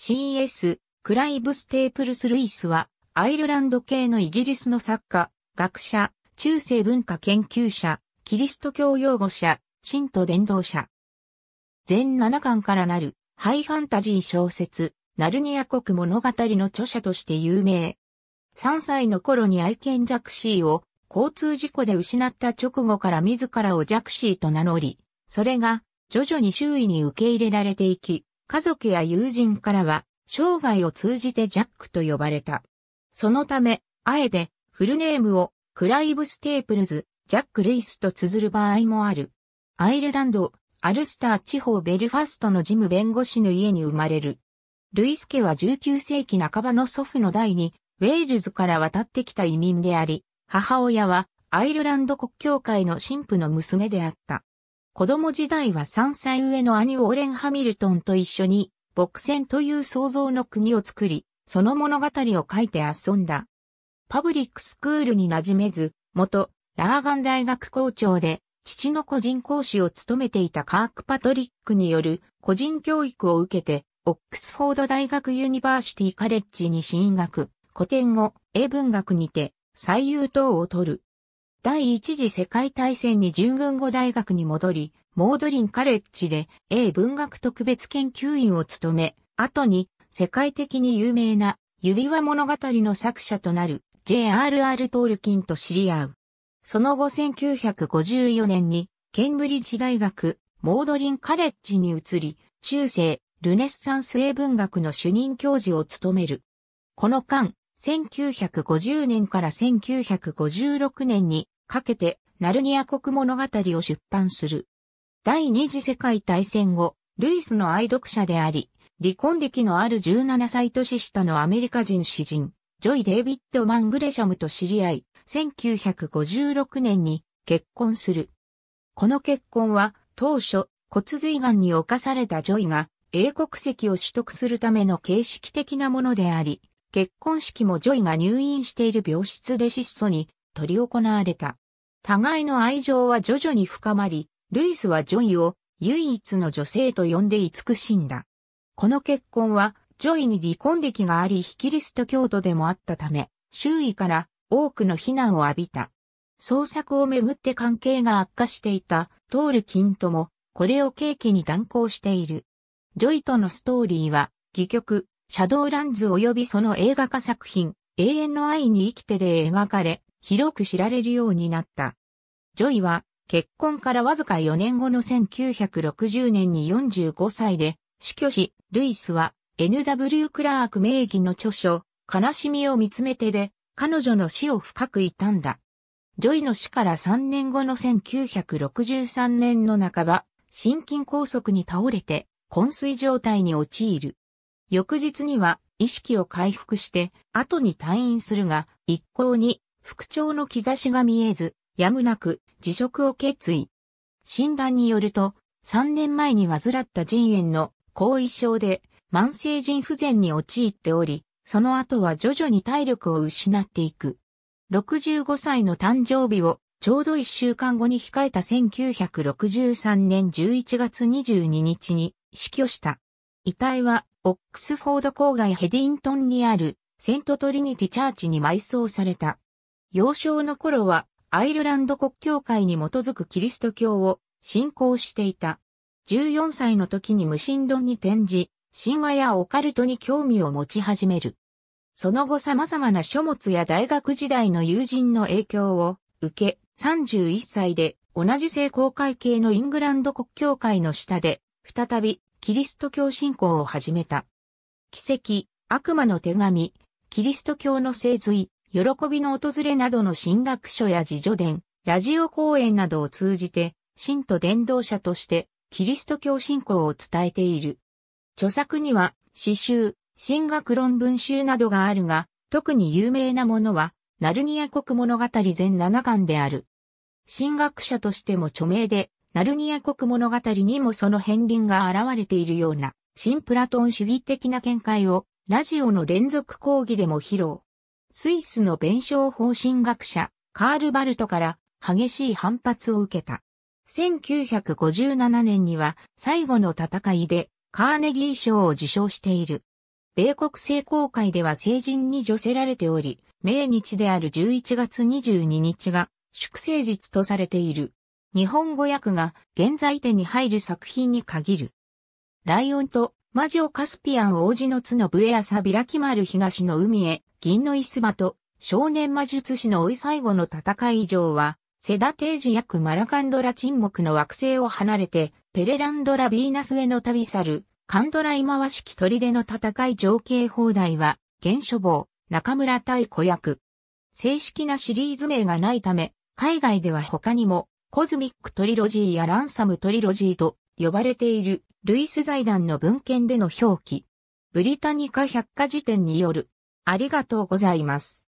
CS、クライブ・ステープルス・ルイスは、アイルランド系のイギリスの作家、学者、中世文化研究者、キリスト教擁護者、信徒伝道者。全7巻からなる、ハイファンタジー小説、ナルニア国物語の著者として有名。3歳の頃に愛犬ジャクシーを交通事故で失った直後から自らをジャクシーと名乗り、それが徐々に周囲に受け入れられていき、家族や友人からは、生涯を通じてジャックと呼ばれた。そのため、あえて、フルネームを、クライブ・ステープルズ、ジャック・ルイスと綴る場合もある。アイルランド、アルスター地方ベルファストのジム弁護士の家に生まれる。ルイス家は19世紀半ばの祖父の代に、ウェールズから渡ってきた移民であり、母親はアイルランド国教会の神父の娘であった。子供時代は3歳上の兄オーレン・ハミルトンと一緒に、牧戦という創造の国を作り、その物語を書いて遊んだ。パブリックスクールに馴染めず、元、ラーガン大学校長で、父の個人講師を務めていたカーク・パトリックによる個人教育を受けて、オックスフォード大学ユニバーシティカレッジに進学、古典語、英文学にて最優等を取る。第一次世界大戦に準軍語大学に戻り、モードリンカレッジで英文学特別研究員を務め、後に世界的に有名な指輪物語の作者となる J.R.R. トールキンと知り合う。その後1954年にケンブリッジ大学モードリンカレッジに移り、中世ルネッサンス英文学の主任教授を務める。この間、1950年から1956年にかけて、ナルニア国物語を出版する。第二次世界大戦後、ルイスの愛読者であり、離婚歴のある17歳年下のアメリカ人詩人、ジョイ・デイビッド・マングレシャムと知り合い、1956年に結婚する。この結婚は、当初、骨髄癌に侵されたジョイが、英国籍を取得するための形式的なものであり、結婚式もジョイが入院している病室で質素に取り行われた。互いの愛情は徐々に深まり、ルイスはジョイを唯一の女性と呼んで慈しんだ。この結婚は、ジョイに離婚歴があり非キリスト教徒でもあったため、周囲から多くの非難を浴びた。創作をめぐって関係が悪化していたトールキンとも、これを契機に断行している。ジョイとのストーリーは、戯曲、シャドーランズ及びその映画化作品、永遠の愛に生きてで描かれ、広く知られるようになった。ジョイは結婚からわずか4年後の1960年に45歳で死去し、ルイスは N.W. クラーク名義の著書、悲しみを見つめてで、彼女の死を深く悼んだ。ジョイの死から3年後の1963年の半ば、心筋梗塞に倒れて、昏睡状態に陥る。翌日には意識を回復して、後に退院するが、一向に復調の兆しが見えず、やむなく辞職を決意。診断によると、3年前に患った腎炎の後遺症で慢性腎不全に陥っており、その後は徐々に体力を失っていく。65歳の誕生日をちょうど1週間後に控えた1963年11月22日に死去した。遺体はオックスフォード郊外ヘディントンにあるセントトリニティチャーチに埋葬された。幼少の頃はアイルランド国教会に基づくキリスト教を信仰していた。14歳の時に無神論に転じ、神話やオカルトに興味を持ち始める。その後様々な書物や大学時代の友人の影響を受け、31歳で同じ性公会系のイングランド国教会の下で、再びキリスト教信仰を始めた。奇跡、悪魔の手紙、キリスト教の聖髄、喜びの訪れなどの進学書や自助伝、ラジオ講演などを通じて、信徒伝道者として、キリスト教信仰を伝えている。著作には、詩集、進学論文集などがあるが、特に有名なものは、ナルニア国物語全7巻である。進学者としても著名で、ナルニア国物語にもその片鱗が現れているような、新プラトン主義的な見解を、ラジオの連続講義でも披露。スイスの弁証方針学者、カール・バルトから激しい反発を受けた。1957年には最後の戦いでカーネギー賞を受賞している。米国成公会では成人に除せられており、命日である11月22日が祝成日とされている。日本語訳が現在手に入る作品に限る。ライオンと魔女カスピアン王子の角笛やラキマル東の海へ、銀の椅子場と、少年魔術師の追い最後の戦い以上は、セダテージ役マラカンドラ沈黙の惑星を離れて、ペレランドラビーナスへの旅去る、カンドライまわしき砦の戦い情景放題は、現処方、中村太子役。正式なシリーズ名がないため、海外では他にも、コズミックトリロジーやランサムトリロジーと、呼ばれているルイス財団の文献での表記。ブリタニカ百科事典による。ありがとうございます。